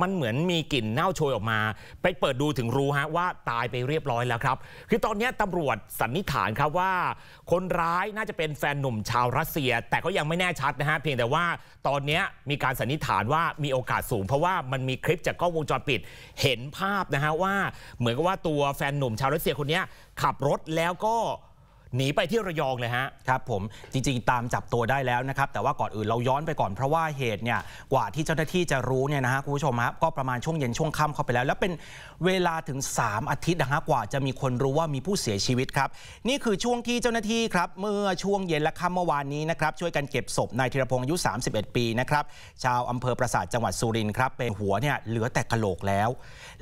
มันเหมือนมีกลิ่นเน่าโชยออกมา ไปเปิดดูถึงรู้ฮะว่าตายไปเรียบร้อยแล้วครับคือตอนนี้ตำรวจสันนิษฐานครับว่า คนร้ายน่าจะเป็นแฟนหนุ่มชาวรัสเซีย แต่ก็ยังไม่แน่ชัดนะฮะเพียงแต่ว่าตอนนี้มีการสันนิษฐานว่ามีโอกาสสูง เพราะว่ามันมีคลิปจากกล้องวงจรปิดเห็นภาพนะฮะว่าเหมือนกับว่าตัวแฟนหนุ่มชาวรัสเซียคนนี้ขับรถแล้วก็หนีไปที่ระยองเลยฮะครับ ผมจริงๆตามจับตัวได้แล้วนะครับ แต่ว่าก่อนอื่นเราย้อนไปก่อนเพราะว่าเหตุเนี่ยกว่าที่เจ้าหน้าที่จะรู้เนี่ยนะฮะคุณผู้ชมครับก็ประมาณช่วงเย็นช่วงค่ำเข้าไปแล้ว แล้วเป็นเวลาถึง 3อาทิตย์นะฮะกว่าจะมีคนรู้ว่ามีผู้เสียชีวิตครับนี่คือช่วงที่เจ้าหน้าที่ครับ เมื่อช่วงเย็นและค่ำเมื่อวานนี้นะครับช่วยกันเก็บศพนายธีรพงศ์อายุ 31 ปีนะครับชาวอำเภอปราสาทจังหวัดสุรินทร์ครับเป็นหัวเนี่ยเหลือแต่กะโหลกแล้ว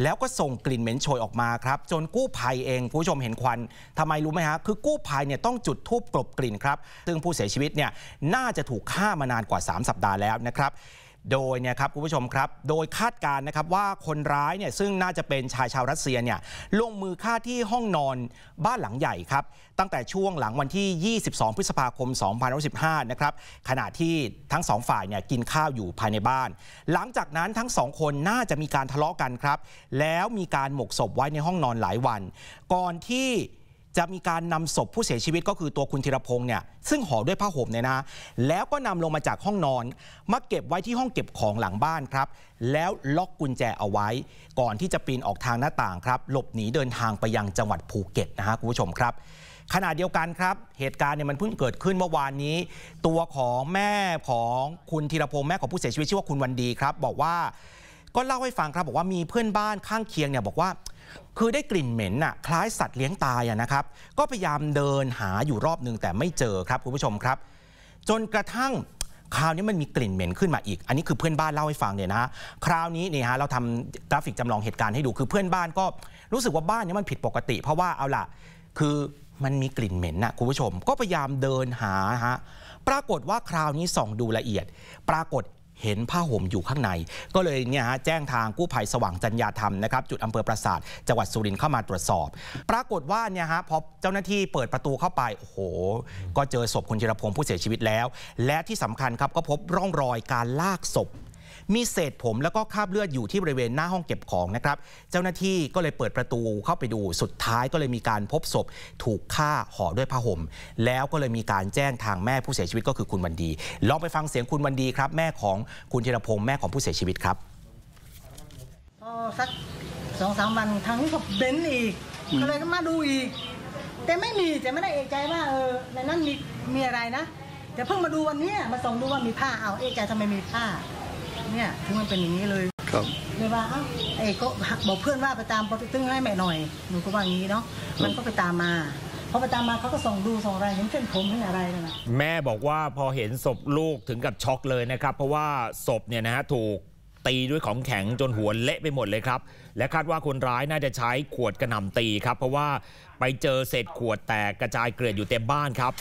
แล้วก็ส่งกลิ่นเหม็นโชยออกมาครับจนกู้ภัยเอง ผู้ชมเห็นควัน ทำไมรู้ไหมฮะคือกู้ภัยเนี่ยต้องจุดทูบกลบกลิ่นครับ ซึ่งผู้เสียชีวิตเนี่ยน่าจะถูกฆ่ามานานกว่า 3 สัปดาห์แล้วนะครับ โดยเนี่ยครับคุณผู้ชมครับ โดยคาดการนะครับ ว่าคนร้ายเนี่ยซึ่งน่าจะเป็นชายชาวรัสเซียเนี่ยลงมือฆ่าที่ห้องนอนบ้านหลังใหญ่ครับ ตั้งแต่ช่วงหลังวันที่ 22 พฤษภาคม 2015นะครับขณะที่ทั้งสองฝ่ายเนี่ยกินข้าวอยู่ภายในบ้านหลังจากนั้นทั้งสองคนน่าจะมีการทะเลาะกันครับ แล้วมีการหมกศพไว้ในห้องนอนหลายวัน ก่อนที่จะมีการนำศพผู้เสียชีวิตก็คือตัวคุณธีรพงศ์เนี่ย ซึ่งห่อด้วยผ้าห่มเนี่ยนะ แล้วก็นำลงมาจากห้องนอน มาเก็บไว้ที่ห้องเก็บของหลังบ้านครับแล้วล็อกกุญแจเอาไว้ ก่อนที่จะปีนออกทางหน้าต่างครับหลบหนีเดินทางไปยังจังหวัดภูเก็ตนะฮะคุณผู้ชมครับขณะเดียวกันครับเหตุการณ์เนี่ยมันเพิ่งเกิดขึ้นเมื่อวานนี้ ตัวของแม่ของคุณธีรพงศ์แม่ของผู้เสียชีวิตชื่อว่าคุณวันดีครับ บอกว่า ก็เล่าให้ฟังครับ บอกว่ามีเพื่อนบ้านข้างเคียงเนี่ยบอกว่าคือได้กลิ่นเหม็นน่ะคล้ายสัตว์เลี้ยงตายนะครับก็พยายามเดินหาอยู่รอบนึง แต่ไม่เจอครับคุณผู้ชมครับ จนกระทั่งคราวนี้มันมีกลิ่นเหม็นขึ้นมาอีก อันนี้คือเพื่อนบ้านเล่าให้ฟังเนี่ยนะ คราวนี้เนี่ยฮะเราทำกราฟิกจำลองเหตุการณ์ให้ดู คือเพื่อนบ้านก็ รู้สึกว่าบ้านนี้มันผิดปกติ เพราะว่าเอาล่ะคือมันมีกลิ่นเหม็นน่ะคุณผู้ชม ก็พยายามเดินหาฮะปรากฏว่าคราวนี้ส่องดูละเอียด ปรากฏเห็นผ้าห่มอยู่ข้างใน ก็เลยเนี่ยฮะแจ้งทางกู้ภัยสว่างจัญญาธรรมนะครับจุดอำเภอปราสาทจังหวัดสุรินทร์เข้ามาตรวจสอบ ปรากฏว่าเนี่ยฮะพอเจ้าหน้าที่เปิดประตูเข้าไป โอ้โห ก็เจอศพคุณธีรพงศ์ผู้เสียชีวิตแล้ว และที่สำคัญครับก็พบร่องรอยการลากศพมีเศษผมแล้วก็คราบเลือดอยู่ที่บริเวณหน้าห้องเก็บของนะครับ เจ้าหน้าที่ก็เลยเปิดประตูเข้าไปดูสุดท้ายก็เลยมีการพบศพถูกฆ่าห่อด้วยผ้าห่มแล้วก็เลยมีการแจ้งทางแม่ผู้เสียชีวิตก็คือคุณวันดีลองไปฟังเสียงคุณวันดีครับ แม่ของคุณธีรพงศ์แม่ของผู้เสียชีวิตครับพอสักสองสามวันทั้งนี้เบนอีก ก็เลยก็มาดูอีกแต่ไม่มีแต่ไม่ได้เอกใจว่าเออในนั้นมีมีอะไรนะแต่เพิ่งมาดูวันนี้มาส่องดูว่ามีผ้าเอาเอกใจทำไมมีผ้าเนี่ยถึงมันเป็นอย่างนี้เลยครับเลยว่า เอ้าไอ้ก็บอกเพื่อนว่าไปตามปตึ้งให้แม่หน่อย หนูก็ว่างี้เนาะ มันก็ไปตามมาพอไปตามมาเขาก็ส่องดูส่องอะไรเห็นเส้นผมเห็นอะไรนะแม่บอกว่าพอเห็นศพลูกถึงกับช็อกเลยนะครับ เพราะว่าศพเนี่ยนะฮะถูกตีด้วยของแข็งจนหัวเละไปหมดเลยครับ และคาดว่าคนร้ายน่าจะใช้ขวดกระหน่ำตีครับ เพราะว่าไปเจอเศษขวดแตกกระจายเกลื่อนอยู่เต็มบ้านครับ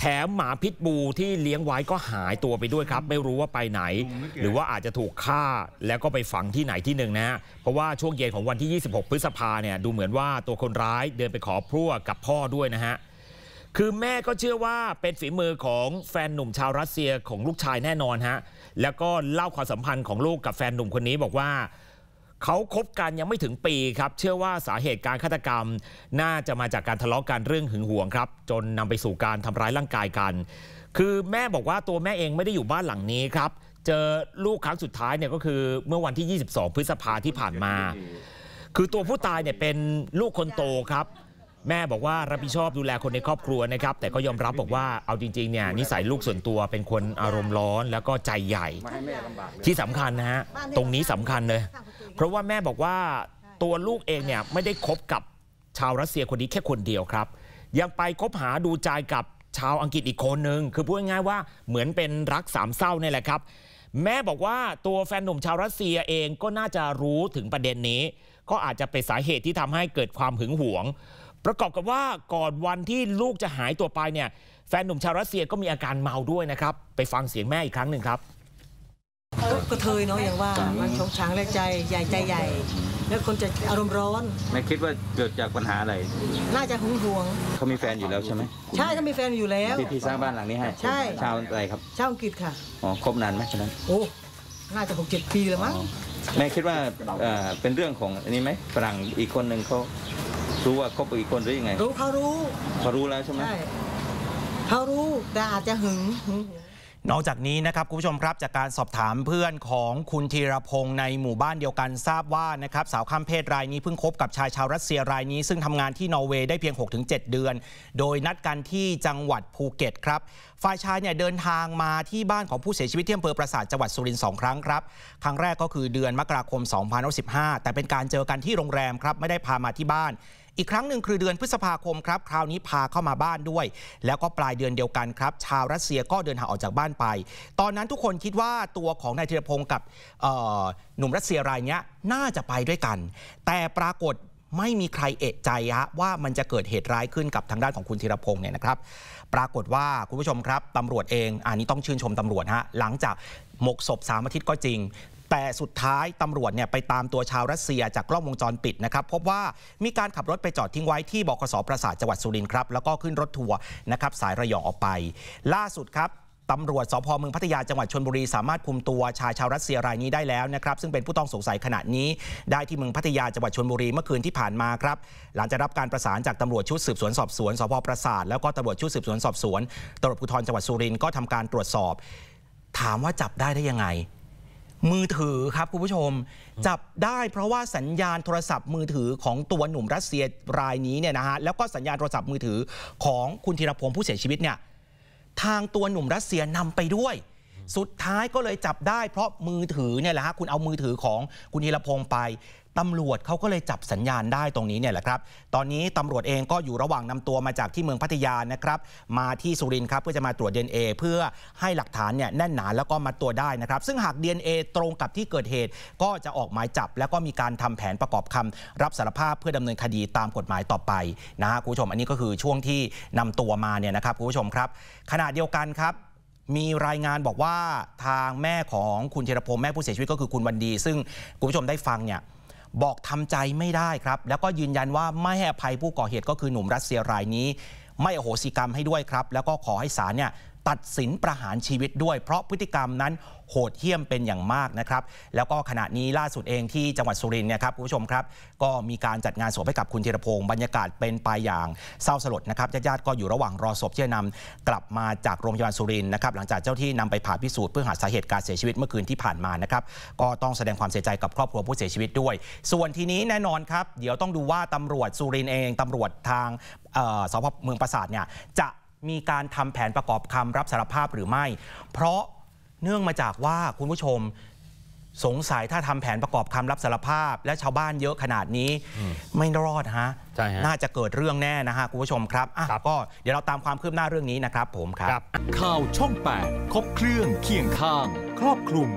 แถมหมาพิษบูที่เลี้ยงไว้ก็หายตัวไปด้วยครับ ไม่รู้ว่าไปไหน หรือว่าอาจจะถูกฆ่าแล้วก็ไปฝังที่ไหนที่หนึ่งนะฮะเพราะว่าช่วงเย็นของวันที่ 26 พฤษภาเนี่ยดูเหมือนว่าตัวคนร้ายเดินไปขอพรั่วกับพ่อด้วยนะฮะคือแม่ก็เชื่อว่าเป็นฝีมือของแฟนหนุ่มชาวรัสเซียของลูกชายแน่นอนฮะแล้วก็เล่าความสัมพันธ์ของลูกกับแฟนหนุ่มคนนี้บอกว่าเขาคบกันยังไม่ถึงปีครับ เชื่อว่าสาเหตุการฆาตกรรม น่าจะมาจากการทะเลาะกันเรื่องหึงหวงครับ จนนำไปสู่การทำร้ายร่างกายกัน คือแม่บอกว่าตัวแม่เองไม่ได้อยู่บ้านหลังนี้ครับ เจอลูกครั้งสุดท้ายเนี่ยก็คือเมื่อวันที่ 22 พฤษภาที่ผ่านมา คือตัวผู้ตายเนี่ยเป็นลูกคนโตครับแม่บอกว่ารับผิดชอบดูแลคนในครอบครัวนะครับ แต่ก็ยอมรับบอกว่าเอาจริงๆเนี่ยนิสัยลูกส่วนตัวเป็นคนอารมณ์ร้อนแล้วก็ใจใหญ่ ที่สำคัญนะฮะตรงนี้สำคัญเลยเพราะว่าแม่บอกว่าตัวลูกเองเนี่ยไม่ได้คบกับชาวรัสเซียคนนี้แค่คนเดียวครับ ยังไปคบหาดูใจกับชาวอังกฤษอีกคนหนึ่งคือพูดง่ายๆว่าเหมือนเป็นรักสามเศร้าเนี่ยแหละครับแม่บอกว่าตัวแฟนหนุ่มชาวรัสเซียเองก็น่าจะรู้ถึงประเด็นนี้ ก็อาจจะเป็นสาเหตุที่ทำให้เกิดความหึงหวงประกอบกับว่าก่อนวันที่ลูกจะหายตัวไปเนี่ย แฟนหนุ่มชาวรัสเซียก็มีอาการเมาด้วยนะครับไปฟังเสียงแม่อีกครั้งหนึ่งครับก็เทยเนาะอย่างว่ามันชงช้างแรงใจใหญ่ใจใหญ่แล้วคนจะอารมณ์ร้อนไม่คิดว่าเกิดจากปัญหาอะไร น่าจะหึงหวงเขามีแฟนอยู่แล้วใช่ไหมใช่เขามีแฟนอยู่แล้วที่สร้างบ้านหลังนี้ให้ใช่ชาวอะไรครับชาวอังกฤษค่ะอ๋อคบนานไหมฉะนั้นโอ้น่าจะหกเจ็ดปีแล้วมั้งแม่คิดว่าเป็นเรื่องของอันนี้ไหมฝรั่งอีกคนหนึ่งเขารู้ว่าคบกับอีกคนหรือยังไงรู้เขารู้เขารู้แล้วใช่ไหมใช่เขารู้แต่อาจจะหึง นอกจากนี้นะครับ คุณผู้ชมครับจากการสอบถามเพื่อนของคุณธีรพงศ์ในหมู่บ้านเดียวกันทราบว่านะครับสาวข้ามเพศรายนี้เพิ่งคบกับชายชาวรัสเซียรายนี้ ซึ่งทำงานที่นอร์เวย์ได้เพียง 6-7 เดือน โดยนัดกันที่จังหวัดภูเก็ตครับฝ่ายชายเนี่ยเดินทางมาที่บ้านของผู้เสียชีวิตที่อำเภอปราสาทจังหวัดสุรินทร์สองครั้งครับครั้งแรกก็คือเดือนมกราคม2015แต่เป็นการเจอกันที่โรงแรมครับไม่ได้พามาที่บ้านอีกครั้งหนึ่งคือเดือนพฤษภาคม ครับคราวนี้พาเข้ามาบ้านด้วย แล้วก็ปลายเดือนเดียวกันครับชาวรัสเซียก็เดินทางออกจากบ้านไป ตอนนั้นทุกคนคิดว่าตัวของนายธีรพงศ์กับหนุ่มรัสเซียรายนี้น่าจะไปด้วยกัน แต่ปรากฏไม่มีใครเอะใจฮะว่ามันจะเกิดเหตุร้ายขึ้นกับทางด้านของคุณธีรพงศ์เนี่ยนะครับ ปรากฏว่าคุณผู้ชมครับตำรวจเองอันนี้ต้องชื่นชมตำรวจฮะหลังจากหมกศพสามอาทิตย์ก็จริงแต่สุดท้ายตำรวจเนี่ยไปตามตัวชาวรัสเซียจากกล้องวงจรปิดนะครับพบว่ามีการขับรถไปจอดทิ้งไว้ที่บกสประสาทจังหวัดสุรินทร์ครับ แล้วก็ขึ้นรถทัวร์นะครับสายระยองออกไป ล่าสุดครับ ตำรวจสพเมืองพัทยาจังหวัดชนบุรีสามารถคุมตัวชายชาวรัสเซียรายนี้ได้แล้วนะครับ ซึ่งเป็นผู้ต้องสงสัยขณะนี้ ได้ที่เมืองพัทยาจังหวัดชนบุรีเมื่อคืนที่ผ่านมาครับหลังจากรับการประสานจากตำรวจชุดสืบสวนสอบสวนสพประสาทแล้วก็ตำรวจชุดสืบสวนสอบสวนตำรวจภูธรจังหวัดสุรินทร์ก็ทำการตรวจสอบ ถามว่าจับได้ได้ยังไงมือถือครับคุณผู้ชม จับได้เพราะว่าสัญญาณโทรศัพท์มือถือของตัวหนุ่มรัสเซียรายนี้เนี่ยนะฮะแล้วก็สัญญาณโทรศัพท์มือถือของคุณธีรพงศ์ผู้เสียชีวิตเนี่ยทางตัวหนุ่มรัสเซียนำไปด้วยสุดท้ายก็เลยจับได้เพราะมือถือเนี่ยแหละฮะคุณเอามือถือของคุณธีรพงศ์ไปตำรวจเขาก็เลยจับสัญญาณได้ตรงนี้เนี่ยแหละครับ ตอนนี้ ตำรวจเองก็อยู่ระหว่างนำตัวมาจากที่เมืองพัทยานะครับมาที่สุรินทร์ครับเพื่อจะมาตรวจ DNA เพื่อให้หลักฐานเนี่ยแน่นหนา แล้วก็มาตัวได้นะครับ ซึ่งหาก DNA ตรงกับที่เกิดเหตุก็จะออกหมายจับแล้วก็มีการทำแผนประกอบคำ รับสารภาพเพื่อดำเนินคดีตามกฎหมายต่อไปนะฮะคุณผู้ชมอันนี้ก็คือช่วงที่นำตัวมาเนี่ยนะครับคุณผู้ชมครับขณะเดียวกันครับมีรายงานบอกว่าทางแม่ของคุณเทรพงศ์แม่ผู้เสียชีวิตก็คือคุณวันดี ซึ่งคุณผู้ชมได้ฟังเนี่ยบอกทำใจไม่ได้ครับ แล้วก็ยืนยันว่าไม่ให้อภัยผู้ก่อเหตุก็คือหนุ่มรัสเซียรายนี้ ไม่อโหสิกรรมให้ด้วยครับ แล้วก็ขอให้ศาลเนี่ยตัดสินประหารชีวิตด้วยเพราะพฤติกรรมนั้นโหดเหี้ยมเป็นอย่างมากนะครับ แล้วก็ขณะนี้ล่าสุดเองที่จังหวัดสุรินทร์นะครับคุณผู้ชมครับก็มีการจัดงานศพให้กับคุณธีรพงศ์บรรยากาศเป็นไปอย่างเศร้าสลดนะครับญาติๆก็อยู่ระหว่างรอศพที่จะนำกลับมาจากโรงพยาบาลสุรินทร์นะครับหลังจากเจ้าที่นำไปผ่าพิสูจน์เพื่อหาสาเหตุการเสียชีวิตเมื่อคืนที่ผ่านมานะครับก็ต้องแสดงความเสียใจกับครอบครัวผู้เสียชีวิตด้วย ส่วนทีนี้แน่นอนครับเดี๋ยวต้องดูว่าตำรวจสุรินทร์เองตำรวจทางสพเมืองปราสาทเนี่ยจะมีการทำแผนประกอบคำรับสารภาพหรือไม่ เพราะเนื่องมาจากว่าคุณผู้ชมสงสัยถ้าทำแผนประกอบคำรับสารภาพ และชาวบ้านเยอะขนาดนี้ไม่รอดฮะน่าจะเกิดเรื่องแน่นะฮะคุณผู้ชมครับรบก็เดี๋ยวเราตามความคืบหน้าเรื่องนี้นะครับผม ครับ ข่าวช่อง 8 ครบเครื่องเคียงข้างครอบคลุม